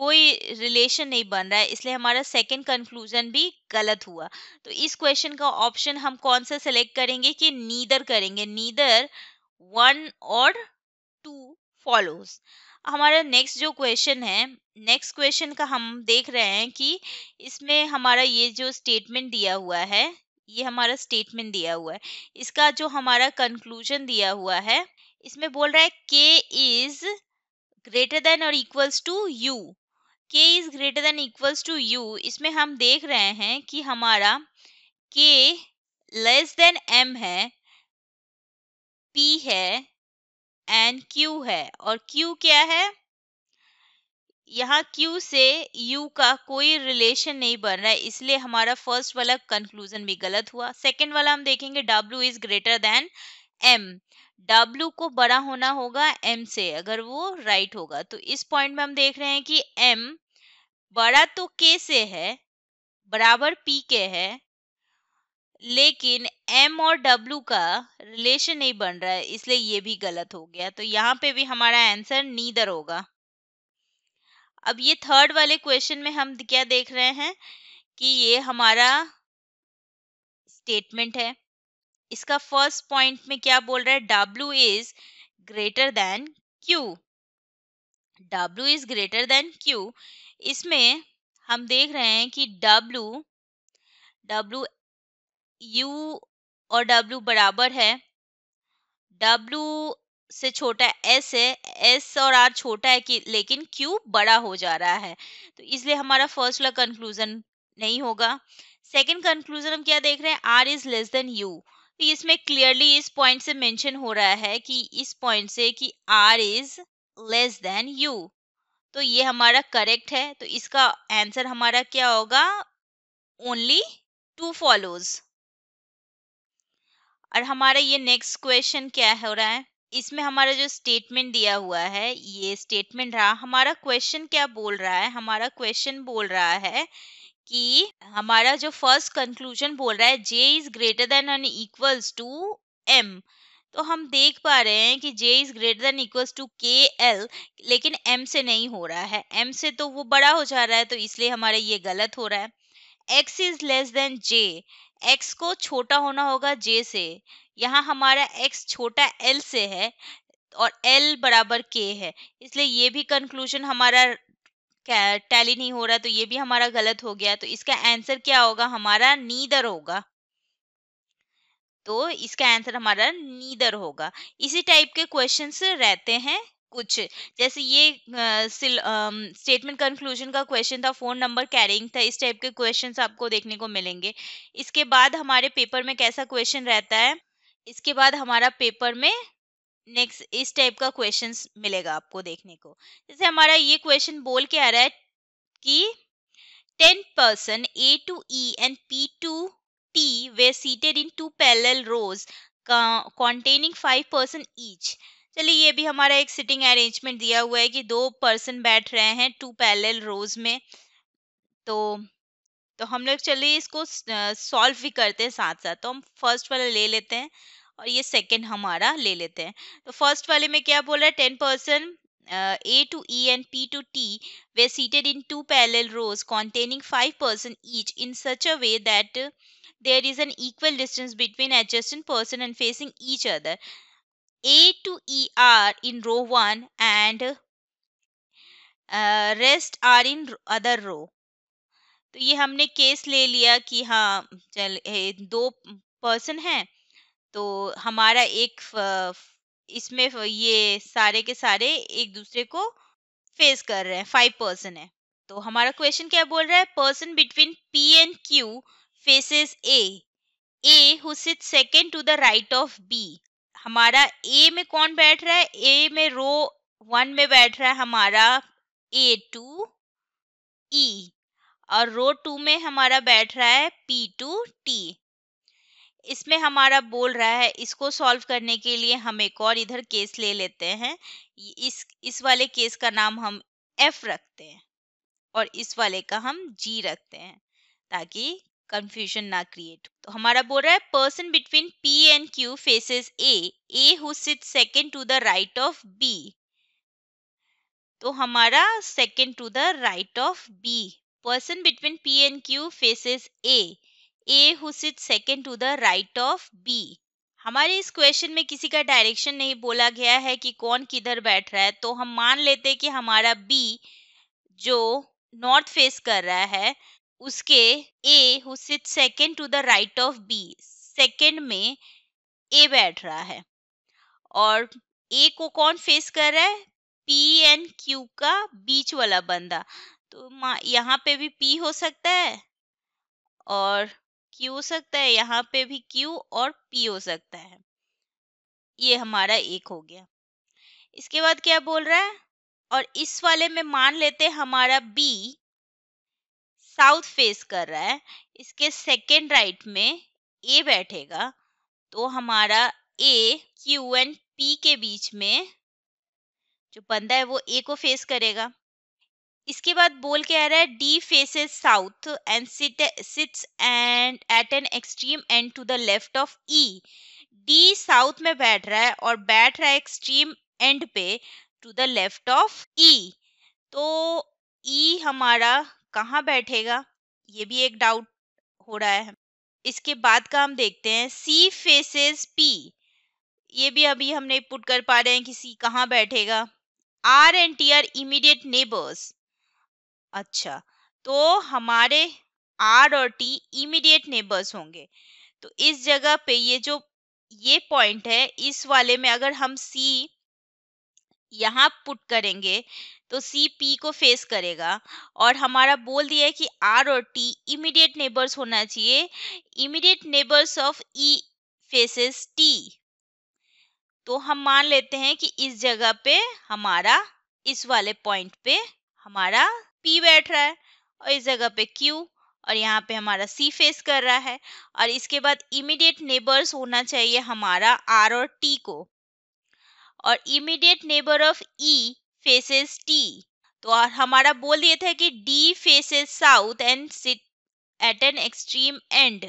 कोई रिलेशन नहीं बन रहा है इसलिए हमारा सेकंड कंक्लूजन भी गलत हुआ तो इस क्वेश्चन का ऑप्शन हम कौन सा सेलेक्ट करेंगे कि नीदर करेंगे नीदर वन और टू फॉलोज हमारा नेक्स्ट जो क्वेश्चन है नेक्स्ट क्वेश्चन का हम देख रहे हैं कि इसमें हमारा ये जो स्टेटमेंट दिया हुआ है ये हमारा स्टेटमेंट दिया हुआ है इसका जो हमारा कंक्लूजन दिया हुआ है इसमें बोल रहा है के इज ग्रेटर देन और equals to U K is greater than equals to U इसमें हम देख रहे हैं कि हमारा के लेस देन एम है पी है एंड क्यू है और क्यू क्या है यहाँ क्यू से यू का कोई रिलेशन नहीं बन रहा है इसलिए हमारा फर्स्ट वाला कंक्लूजन भी गलत हुआ सेकेंड वाला हम देखेंगे W is greater than M W को बड़ा होना होगा एम से अगर वो राइट right होगा तो इस पॉइंट में हम देख रहे हैं कि एम बड़ा तो के से है बराबर पी के है लेकिन m और w का रिलेशन नहीं बन रहा है इसलिए ये भी गलत हो गया तो यहाँ पे भी हमारा आंसर नीदर होगा अब ये थर्ड वाले क्वेश्चन में हम क्या देख रहे हैं कि ये हमारा स्टेटमेंट है इसका फर्स्ट पॉइंट में क्या बोल रहा है w is greater than q w is greater than q इसमें हम देख रहे हैं कि w w u और w बराबर है w से छोटा s है s और r छोटा है कि लेकिन q बड़ा हो जा रहा है तो इसलिए हमारा फर्स्ट वाला कंक्लूजन नहीं होगा सेकंड कंक्लूजन हम क्या देख रहे हैं R is less than U तो इसमें क्लियरली इस पॉइंट से मेंशन हो रहा है कि इस पॉइंट से कि R is less than U तो ये हमारा करेक्ट है तो इसका आंसर हमारा क्या होगा ओनली टू फॉलोज और हमारा ये नेक्स्ट क्वेश्चन क्या हो रहा है इसमें हमारा जो स्टेटमेंट दिया हुआ है ये स्टेटमेंट रहा हमारा क्वेश्चन क्या बोल रहा है हमारा क्वेश्चन बोल रहा है कि हमारा जो फर्स्ट कंक्लूजन बोल रहा है J is greater than and equals to M तो हम देख पा रहे हैं कि J is greater than equals to K L लेकिन एम से नहीं हो रहा है एम से तो वो बड़ा हो जा रहा है तो इसलिए हमारा ये गलत हो रहा है X is less than J X को छोटा होना होगा जे से यहाँ हमारा एक्स छोटा एल से है और एल बराबर के है इसलिए ये भी कंक्लूजन हमारा टैली नहीं हो रहा तो ये भी हमारा गलत हो गया तो इसका आंसर क्या होगा हमारा नीदर होगा तो इसका आंसर हमारा नीदर होगा इसी टाइप के क्वेश्चन रहते हैं कुछ जैसे ये स्टेटमेंट कंक्लूजन का क्वेश्चन था फ़ोन नंबर कैरिंग था इस टाइप के क्वेश्चन आपको देखने को मिलेंगे इसके बाद हमारे पेपर में कैसा क्वेश्चन रहता है इसके बाद हमारा पेपर में नेक्स्ट इस टाइप का क्वेश्चन मिलेगा आपको देखने को जैसे हमारा ये क्वेश्चन बोल के आ रहा है कि ten person A to E and P to T वे seated in two parallel rows five person each चलिए ये भी हमारा एक सिटिंग अरेंजमेंट दिया हुआ है कि दो पर्सन बैठ रहे हैं टू पैरेलल रोज में तो तो हम लोग चलिए इसको सॉल्व भी करते हैं साथ साथ तो हम फर्स्ट वाला ले लेते हैं और ये सेकंड हमारा ले लेते हैं तो फर्स्ट वाले में क्या बोल रहा है ten person A to E and P to T वे seated in two parallel rows containing five person each in such a way that there is an equal distance between adjacent person and facing each other A to E are in row one and uh, rest are in other row. तो ये हमने case ले लिया कि हाँ चल ए, दो person हैं तो हमारा एक इसमें ये सारे के सारे एक दूसरे को फेस कर रहे हैं फाइव पर्सन है तो हमारा क्वेश्चन क्या बोल रहा है person between P and Q faces A A who sit second to the right of B हमारा ए में कौन बैठ रहा है ए में रो वन में बैठ रहा है हमारा ए टू ई और रो टू में हमारा बैठ रहा है पी टू टी इसमें हमारा बोल रहा है इसको सॉल्व करने के लिए हम एक और इधर केस ले लेते हैं इस इस वाले केस का नाम हम एफ रखते हैं और इस वाले का हम जी रखते हैं ताकि कंफ्यूजन ना क्रिएट तो हमारा बोल रहा है person between P and Q faces A A who second to the right of B तो हमारा second to the right of B person between P and Q faces A A who second to the right of B हमारे इस question में किसी का direction नहीं बोला गया है कि कौन किधर बैठ रहा है तो हम मान लेते कि हमारा बी जो नॉर्थ फेस कर रहा है उसके A who second to the right of B second में ए बैठ रहा है और ए को कौन फेस कर रहा है पी एंड क्यू का बीच वाला बंदा तो यहाँ पे भी पी हो सकता है और क्यू हो सकता है यहाँ पे भी क्यू और पी हो सकता है ये हमारा एक हो गया इसके बाद क्या बोल रहा है और इस वाले में मान लेते हमारा बी साउथ फेस कर रहा है इसके सेकेंड राइट में ए बैठेगा तो हमारा ए क्यू एंड पी के बीच में जो बंदा है वो ए को फेस करेगा इसके बाद बोल के आ रहा है D faces south and sit sits and at an extreme end to the left of E D south में बैठ रहा है और बैठ रहा है एक्सट्रीम एंड पे to the left of E तो ई e हमारा कहाँ बैठेगा ये भी एक डाउट हो रहा है इसके बाद का हम देखते हैं सी फेसेस पी ये भी अभी हमने पुट कर पा रहे हैं कि सी कहाँ बैठेगा R and T are immediate neighbours अच्छा तो हमारे आर और टी इमीडिएट नेबर्स होंगे तो इस जगह पे ये जो ये पॉइंट है इस वाले में अगर हम सी यहाँ पुट करेंगे तो सी पी को फेस करेगा और हमारा बोल दिया है कि आर और टी इमीडिएट नेबर्स होना चाहिए immediate neighbours of E faces T तो हम मान लेते हैं कि इस जगह पे हमारा इस वाले पॉइंट पे हमारा पी बैठ रहा है और इस जगह पे क्यू और यहाँ पे हमारा सी फेस कर रहा है और इसके बाद इमीडिएट नेबर्स होना चाहिए हमारा आर और टी को और immediate neighbour of E faces T तो हमारा बोल दिया था कि D faces south and sit at an extreme end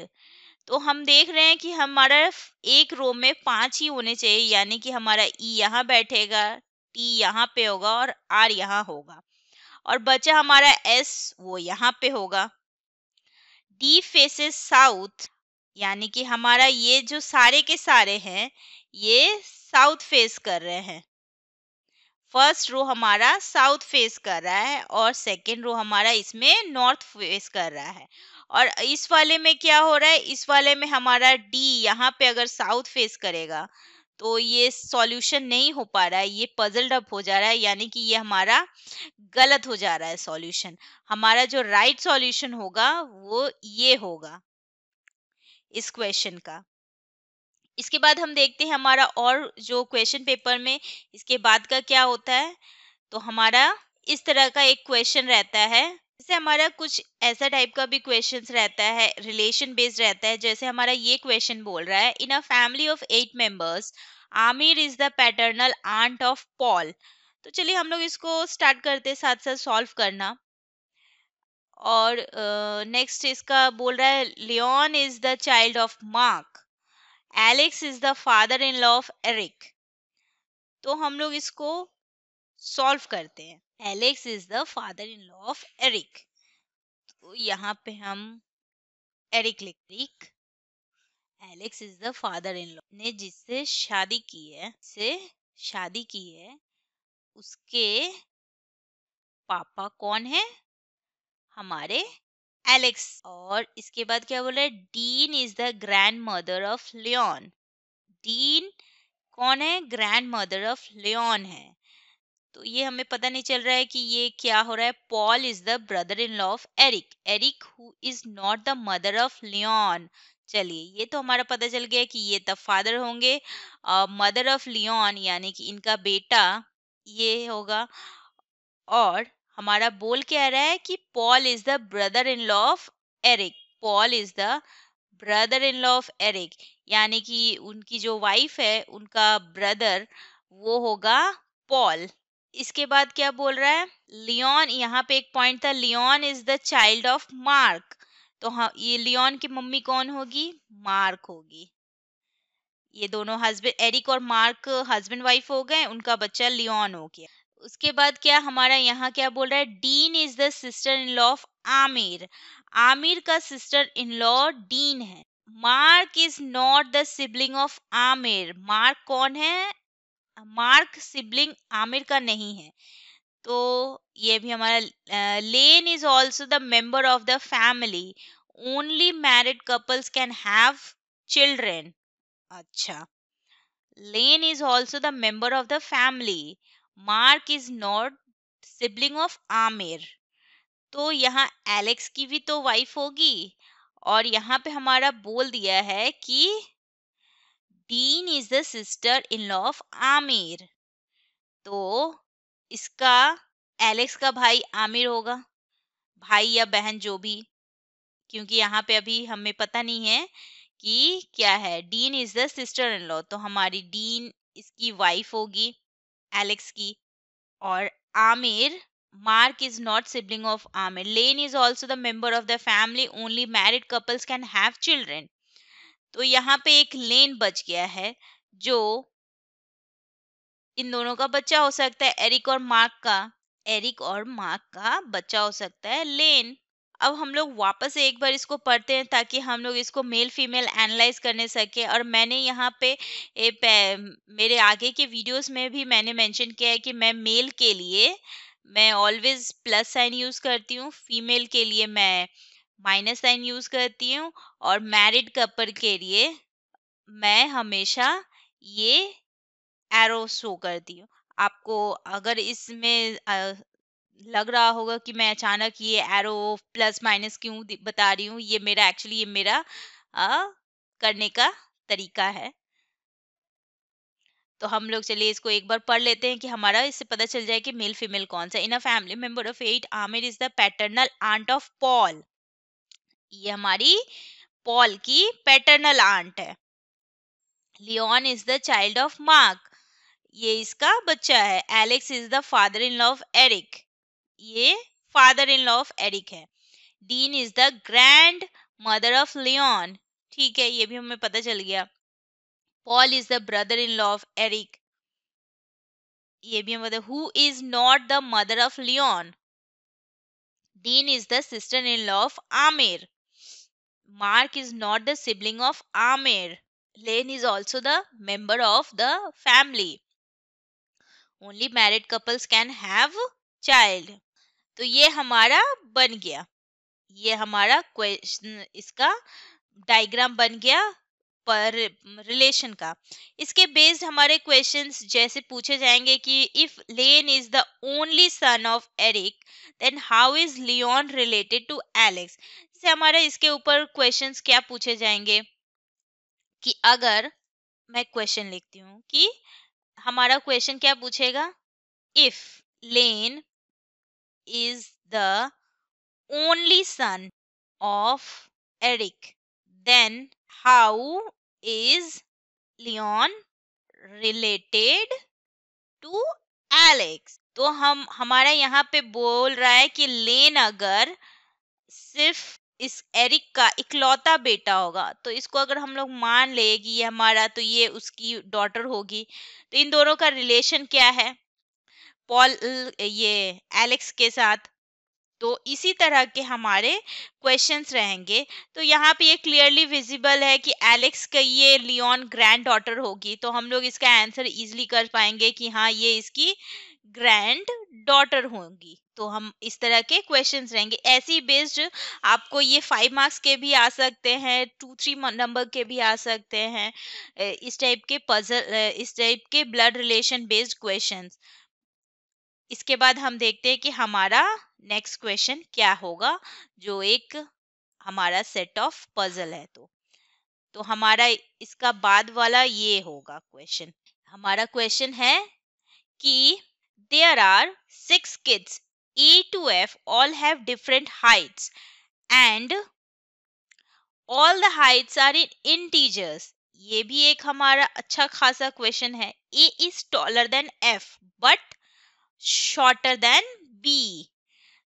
तो हम देख रहे हैं कि हमारा एक रो में पांच ही होने चाहिए यानी कि हमारा ई e यहाँ बैठेगा टी यहाँ पे होगा और आर यहाँ होगा और बचा हमारा एस वो यहाँ पे होगा डी फेसेस साउथ यानी कि हमारा ये जो सारे के सारे हैं ये साउथ फेस कर रहे हैं फर्स्ट रो हमारा साउथ फेस कर रहा है और सेकेंड रो हमारा इसमें नॉर्थ फेस कर रहा है और इस वाले में क्या हो रहा है इस वाले में हमारा डी यहाँ पे अगर साउथ फेस करेगा तो ये सॉल्यूशन नहीं हो पा रहा है ये पजल्ड अप हो जा रहा है यानी कि ये हमारा गलत हो जा रहा है सॉल्यूशन हमारा जो राइट right सॉल्यूशन होगा वो ये होगा इस क्वेश्चन का इसके बाद हम देखते हैं हमारा और जो क्वेश्चन पेपर में इसके बाद का क्या होता है तो हमारा इस तरह का एक क्वेश्चन रहता है जैसे हमारा कुछ ऐसा टाइप का भी क्वेश्चन रहता है रिलेशन बेस्ड रहता है जैसे हमारा ये क्वेश्चन बोल रहा है in a family of eight members Aamir is the paternal aunt of Paul तो चलिए हम लोग इसको स्टार्ट करते हैं साथ साथ सॉल्व करना और नेक्स्ट uh, इसका बोल रहा है Leon is the child of Mark Alex is the father in law of Eric तो हम लोग इसको सॉल्व करते हैं Alex is the father in law of Eric तो यहाँ पे हम एरिक लिख Alex is the father in law ने जिससे शादी की है से शादी की है उसके पापा कौन है हमारे एलेक्स और इसके बाद क्या बोला है Dean is the grandmother of Leon Dean कौन है ग्रैंड मदर ऑफ लियोन है तो ये हमें पता नहीं चल रहा है कि ये क्या हो रहा है Paul is the brother in law of Eric Eric who is not the mother of Leon चलिए ये तो हमारा पता चल गया कि ये द तो फादर होंगे मदर ऑफ लियोन यानी कि इनका बेटा ये होगा और हमारा बोल कह रहा है कि Paul is the brother in law of Eric Paul is the brother in law of Eric यानी कि उनकी जो वाइफ है उनका ब्रदर वो होगा पॉल इसके बाद क्या बोल रहा है लियोन यहाँ पे एक पॉइंट था Leon is the child of Mark तो हाँ ये लियोन की मम्मी कौन होगी मार्क होगी ये दोनों हस्बैंड एरिक और मार्क हस्बैंड वाइफ हो गए उनका बच्चा लियोन हो गया उसके बाद क्या हमारा यहाँ क्या बोल रहा है Dean is the sister in law of Aamir Aamir का सिस्टर इन लॉ डीन है Mark is not the sibling of Aamir Mark कौन है मार्क सिबलिंग आमिर का नहीं है तो ये भी हमारा Lane is also the member of the family only married couples can have children अच्छा Lane is also the member of the family Mark is not sibling of Aamir तो यहाँ एलेक्स की भी तो वाइफ होगी और यहाँ पे हमारा बोल दिया है कि Dean is the sister in law of Aamir तो इसका एलेक्स का भाई आमिर होगा भाई या बहन जो भी क्योंकि यहाँ पे अभी हमें पता नहीं है कि क्या है Dean is the sister in law तो हमारी डीन इसकी वाइफ होगी एलेक्स की और Aamir Mark is not sibling of Aamir Lane is also the member of the family only married couples can have children तो यहाँ पे एक लेन बच गया है जो इन दोनों का बच्चा हो सकता है एरिक और मार्क का एरिक और मार्क का बच्चा हो सकता है लेन अब हम लोग वापस एक बार इसको पढ़ते हैं ताकि हम लोग इसको मेल फीमेल एनालाइज करने सके और मैंने यहाँ पे, ए, पे मेरे आगे के वीडियोस में भी मैंने मेंशन किया है कि मैं मेल के लिए मैं ऑलवेज प्लस साइन यूज़ करती हूँ फीमेल के लिए मैं माइनस साइन यूज़ करती हूँ और मैरिड कपल के लिए मैं हमेशा ये एरो शो करती हूँ आपको अगर इसमें लग रहा होगा कि मैं अचानक ये एरो प्लस माइनस क्यों बता रही हूँ ये मेरा एक्चुअली ये मेरा आ, करने का तरीका है तो हम लोग चलिए इसको एक बार पढ़ लेते हैं कि हमारा इससे पता चल जाए कि मेल फीमेल कौन सा in a family member of eight Aamir is the paternal aunt of Paul ये हमारी पॉल की पैटर्नल आंट है Leon is the child of Mark ये इसका बच्चा है Alex is the father in law of Eric ये father in law of Eric है Dean is the grandmother of Leon ठीक है ये भी हमें पता चल गया Paul is the brother in law of Eric ये भी हम बता who is not the mother of Leon Dean is the sister in law of Aamir Mark is not the sibling of Aamir Lane is also the member of the family only married couples can have child तो ये हमारा बन गया ये हमारा question इसका diagram बन गया पर रिलेशन का इसके बेस्ड हमारे क्वेश्चंस जैसे पूछे जाएंगे कि if Lane is the only son of Eric then how is Leon related to Alex जैसे हमारे इसके ऊपर क्वेश्चंस क्या पूछे जाएंगे कि अगर मैं क्वेश्चन लिखती हूँ कि हमारा क्वेश्चन क्या पूछेगा if Lane is the only son of Eric, then how is Leon related to Alex? तो हम हमारा यहाँ पे बोल रहा है कि लेन अगर सिर्फ इस एरिक का इकलौता बेटा होगा तो इसको अगर हम लोग मान लेगी ये हमारा तो ये उसकी डॉटर होगी तो इन दोनों का रिलेशन क्या है पॉल ये एलेक्स के साथ तो इसी तरह के हमारे क्वेश्चंस रहेंगे तो यहाँ पे ये क्लियरली विजिबल है कि एलेक्स का ये लियोन ग्रैंड डॉटर होगी तो हम लोग इसका आंसर इजीली कर पाएंगे कि हाँ ये इसकी ग्रैंड डॉटर होंगी तो हम इस तरह के क्वेश्चन रहेंगे ऐसी बेस्ड आपको ये फाइव मार्क्स के भी आ सकते हैं टू थ्री नंबर के भी आ सकते हैं इस टाइप के पजल इस टाइप के ब्लड रिलेशन बेस्ड क्वेश्चन इसके बाद हम देखते हैं कि हमारा नेक्स्ट क्वेश्चन क्या होगा जो एक हमारा सेट ऑफ पजल है तो तो हमारा इसका बाद वाला ये होगा क्वेश्चन हमारा क्वेश्चन है कि there are six kids A to F all have different heights and all the heights are in integers ये भी एक हमारा अच्छा खासा क्वेश्चन है A is taller than F but shorter than B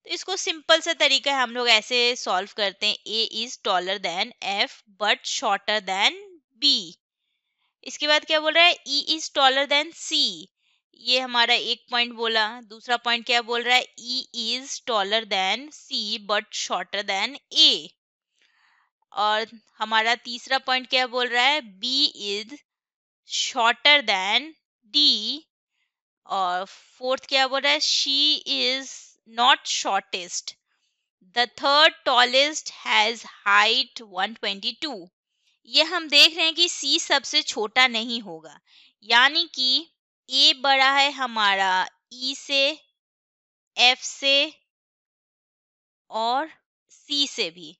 तो इसको सिंपल सा तरीका है हम लोग ऐसे सॉल्व करते हैं A is taller than F but shorter than B इसके बाद क्या बोल रहा है E is taller than C ये हमारा एक पॉइंट बोला दूसरा पॉइंट क्या बोल रहा है E is taller than C but shorter than A और हमारा तीसरा पॉइंट क्या बोल रहा है B is shorter than D और फोर्थ क्या बोल रहा है C is not shortest the third tallest has height 122 ये हम देख रहे हैं कि सी सबसे छोटा नहीं होगा यानी कि ए बड़ा है हमारा ई e से एफ से और सी से भी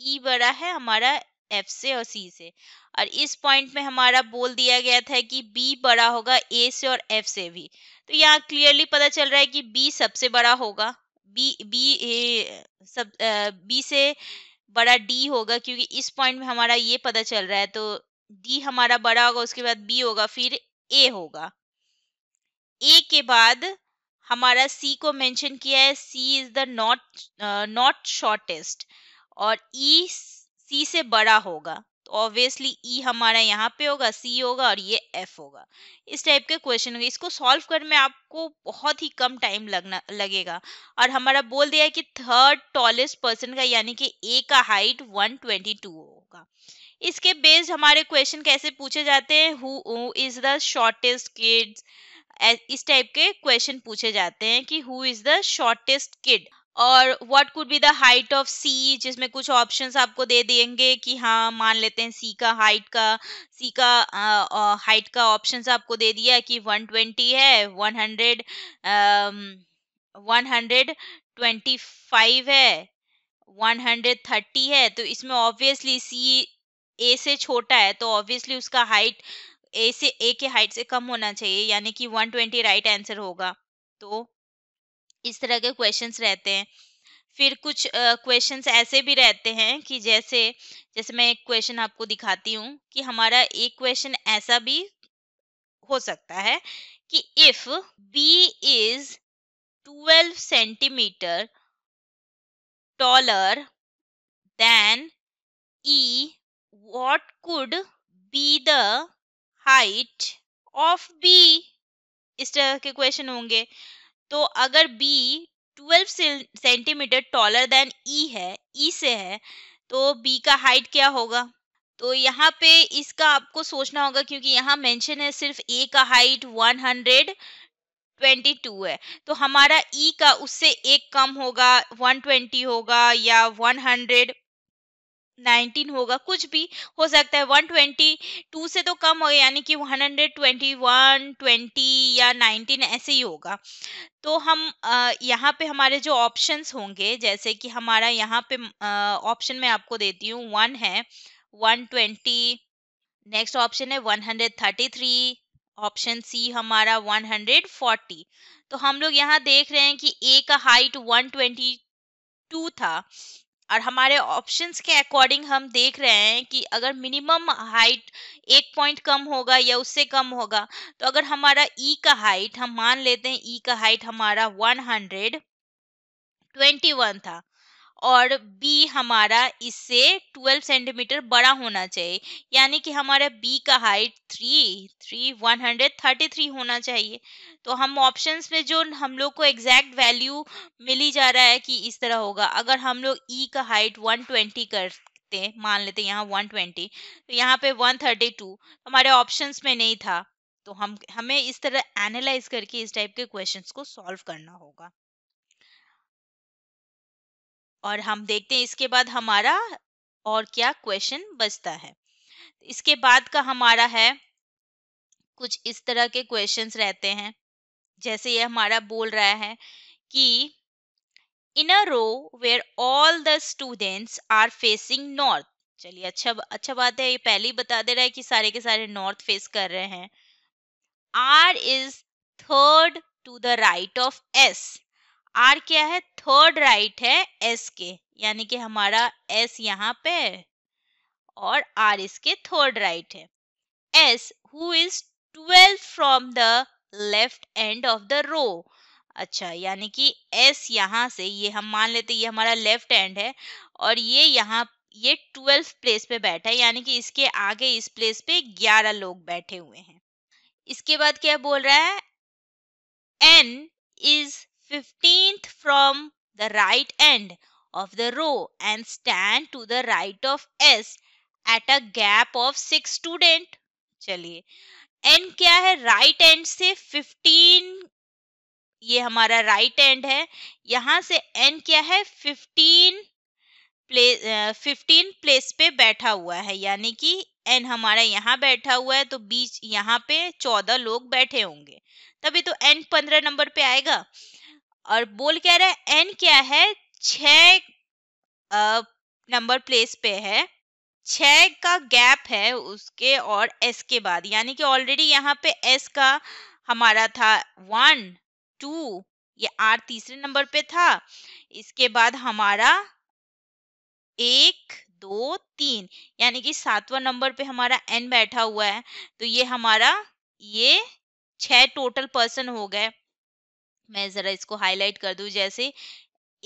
ई e बड़ा है हमारा एफ से और सी से और इस पॉइंट में हमारा बोल दिया गया था कि बी बड़ा होगा ए से और एफ से भी तो यहाँ क्लियरली पता चल रहा है कि बी सबसे बड़ा होगा बी बी ए, सब आ, बी से बड़ा डी होगा क्योंकि इस पॉइंट में हमारा ये पता चल रहा है तो डी हमारा बड़ा होगा उसके बाद बी होगा फिर ए होगा ए के बाद हमारा सी को मेंशन किया है C is the not not shortest और ई e, सी से बड़ा होगा तो ऑब्वियसली ई e हमारा यहाँ पे होगा सी होगा और ये एफ होगा इस टाइप के क्वेश्चन होंगे इसको सॉल्व करने में आपको बहुत ही कम टाइम लगना लगेगा और हमारा बोल दिया है कि थर्ड टॉलेस्ट पर्सन का यानी कि ए का हाइट 122 होगा इसके बेस्ड हमारे क्वेश्चन कैसे पूछे जाते हैं who is the shortest kids इस टाइप के क्वेश्चन पूछे जाते हैं कि who is the shortest kid और what could be the height of C जिसमें कुछ ऑप्शंस आपको दे देंगे कि हाँ मान लेते हैं सी का हाइट का सी का हाइट का ऑप्शंस आपको दे दिया कि 120 है 100 uh, 125 है 130 है तो इसमें ऑब्वियसली सी ए से छोटा है तो ऑब्वियसली उसका हाइट ए से ए के हाइट से कम होना चाहिए यानी कि 120 राइट right आंसर होगा तो इस तरह के क्वेश्चंस रहते हैं फिर कुछ क्वेश्चंस uh, ऐसे भी रहते हैं कि जैसे जैसे मैं एक क्वेश्चन आपको दिखाती हूँ कि हमारा एक क्वेश्चन ऐसा भी हो सकता है कि if B is 12 centimetre taller than E what could be the height of B इस तरह के क्वेश्चन होंगे तो अगर B 12 centimetre taller than E है ई e से है तो बी का हाइट क्या होगा तो यहाँ पे इसका आपको सोचना होगा क्योंकि यहाँ मेंशन है सिर्फ ए का हाइट ट्वेंटी टू है तो हमारा ई e का उससे एक कम होगा 120 होगा या हंड्रेड नाइनटीन होगा कुछ भी हो सकता है वन ट्वेंटी टू से तो कम होगा यानी कि one hundred twenty one twenty या नाइनटीन ऐसे ही होगा तो हम यहाँ पे हमारे जो ऑप्शन होंगे जैसे कि हमारा यहाँ पे ऑप्शन मैं आपको देती हूँ वन है वन ट्वेंटी नेक्स्ट ऑप्शन है one hundred thirty three option C हमारा वन हंड्रेड फोर्टी तो हम लोग यहाँ देख रहे हैं कि ए का हाइट वन ट्वेंटी टू था और हमारे ऑप्शंस के अकॉर्डिंग हम देख रहे हैं कि अगर मिनिमम हाइट एक पॉइंट कम होगा या उससे कम होगा तो अगर हमारा ई e का हाइट हम मान लेते हैं ई e का हाइट हमारा वन हंड्रेड ट्वेंटी वन था और बी हमारा इससे 12 सेंटीमीटर बड़ा होना चाहिए यानी कि हमारा बी का height three three one hundred thirty three होना चाहिए तो हम ऑप्शंस में जो हम लोग को एग्जैक्ट वैल्यू मिली जा रहा है कि इस तरह होगा अगर हम लोग ई e का हाइट वन ट्वेंटी कर हैं मान लेते हैं यहाँ वन ट्वेंटी तो यहाँ पे वन थर्टी टू हमारे ऑप्शंस में नहीं था तो हम हमें इस तरह एनालाइज करके इस टाइप के क्वेश्चंस को सॉल्व करना होगा और हम देखते हैं इसके बाद हमारा और क्या क्वेश्चन बचता है इसके बाद का हमारा है कुछ इस तरह के क्वेश्चंस रहते हैं जैसे ये हमारा बोल रहा है कि in a row where all the students are facing north चलिए अच्छा अच्छा बात है ये पहले ही बता दे रहा है कि सारे के सारे नॉर्थ फेस कर रहे हैं R is third to the right of S R क्या है थर्ड राइट है एस के यानी कि हमारा एस यहाँ पे है और आर इसके थर्ड राइट है S who is twelve from the left end of the row अच्छा यानी कि एस यहाँ से ये हम मान लेते ये हमारा लेफ्ट एंड है और ये यहाँ ये ट्वेल्थ प्लेस पे बैठा है यानी कि इसके आगे इस प्लेस पे ग्यारह लोग बैठे हुए हैं इसके बाद क्या बोल रहा है N is 15th from the right end of the row and stand to the right of S at a gap of six student चलिए एन क्या है राइट एंड से 15 ये हमारा राइट एंड है यहां से एन क्या है 15 प्ले फिफ्टीन प्लेस पे बैठा हुआ है यानी कि एन हमारा यहाँ बैठा हुआ है तो बीच यहाँ पे चौदह लोग बैठे होंगे तभी तो एन पंद्रह नंबर पे आएगा और बोल क्या रहा है एन क्या है छ नंबर प्लेस पे है छ का गैप है उसके और एस के बाद यानी कि ऑलरेडी यहाँ पे एस का हमारा था वन टू ये आर तीसरे नंबर पे था इसके बाद हमारा एक दो तीन यानी कि सातवां नंबर पे हमारा एन बैठा हुआ है तो ये हमारा ये छह टोटल पर्सन हो गए मैं ज़रा इसको हाईलाइट कर दूँ जैसे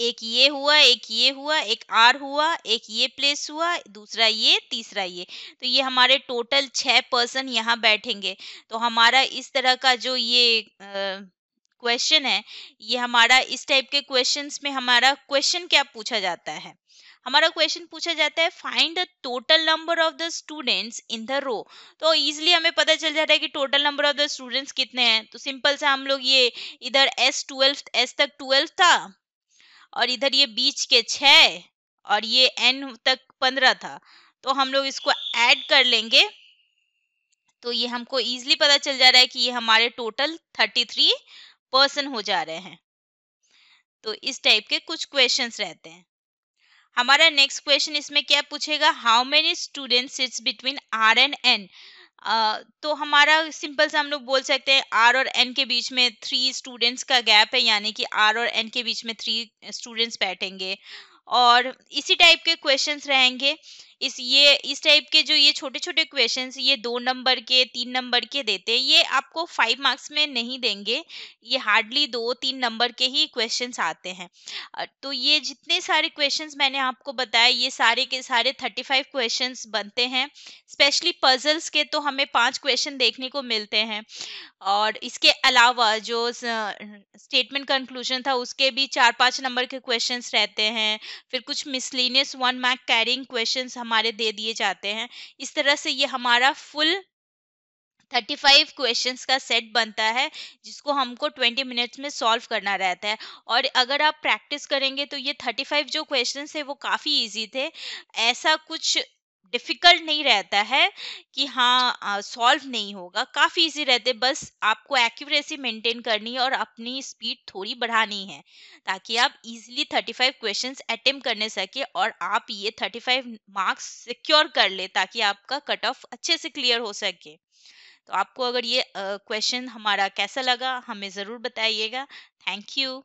एक ये हुआ एक ये हुआ एक आर हुआ एक ये प्लेस हुआ दूसरा ये तीसरा ये तो ये हमारे टोटल छः पर्सन यहाँ बैठेंगे तो हमारा इस तरह का जो ये क्वेश्चन है ये हमारा इस टाइप के क्वेश्चंस में हमारा क्वेश्चन क्या पूछा जाता है हमारा क्वेश्चन पूछा जाता है find the total number of the students in the row तो इजिली हमें पता चल जाता है कि total number of the students कितने हैं तो सिंपल सा हम लोग ये इधर एस ट्वेल्व एस तक ट्वेल्व था और इधर ये बीच के छ और ये एन तक पंद्रह था तो हम लोग इसको ऐड कर लेंगे तो ये हमको इजिली पता चल जा रहा है कि ये हमारे टोटल थर्टी थ्री पर्सन हो जा रहे हैं तो इस टाइप के कुछ क्वेश्चंस रहते हैं हमारा नेक्स्ट क्वेश्चन इसमें क्या पूछेगा how many student sits between R and N तो हमारा सिंपल से हम लोग बोल सकते हैं आर और एन के बीच में थ्री स्टूडेंट्स का गैप है यानी कि आर और एन के बीच में थ्री स्टूडेंट्स बैठेंगे और इसी टाइप के क्वेश्चंस रहेंगे इस ये इस टाइप के जो ये छोटे छोटे क्वेश्चन ये दो नंबर के तीन नंबर के देते हैं ये आपको फाइव मार्क्स में नहीं देंगे ये हार्डली दो तीन नंबर के ही क्वेश्चन आते हैं तो ये जितने सारे क्वेश्चन मैंने आपको बताए ये सारे के सारे थर्टी फाइव क्वेश्चन बनते हैं स्पेशली पजल्स के तो हमें पाँच क्वेश्चन देखने को मिलते हैं और इसके अलावा जो स्टेटमेंट कंक्लूजन था उसके भी चार पाँच नंबर के क्वेश्चन रहते हैं फिर कुछ miscellaneous one mark carrying question हमारे हमारे दे दिए जाते हैं इस तरह से ये हमारा फुल थर्टी फाइव क्वेश्चंस का सेट बनता है जिसको हमको ट्वेंटी मिनट्स में सॉल्व करना रहता है और अगर आप प्रैक्टिस करेंगे तो ये थर्टी फाइव जो क्वेश्चंस है वो काफ़ी इजी थे ऐसा कुछ डिफिकल्ट नहीं रहता है कि हाँ सॉल्व नहीं होगा काफ़ी इजी रहते बस आपको एक्यूरेसी मेंटेन करनी है और अपनी स्पीड थोड़ी बढ़ानी है ताकि आप इजीली 35 क्वेश्चंस अटेम्प्ट करने सके और आप ये 35 मार्क्स सिक्योर कर ले ताकि आपका कट ऑफ अच्छे से क्लियर हो सके तो आपको अगर ये क्वेश्चन uh, हमारा कैसा लगा हमें ज़रूर बताइएगा थैंक यू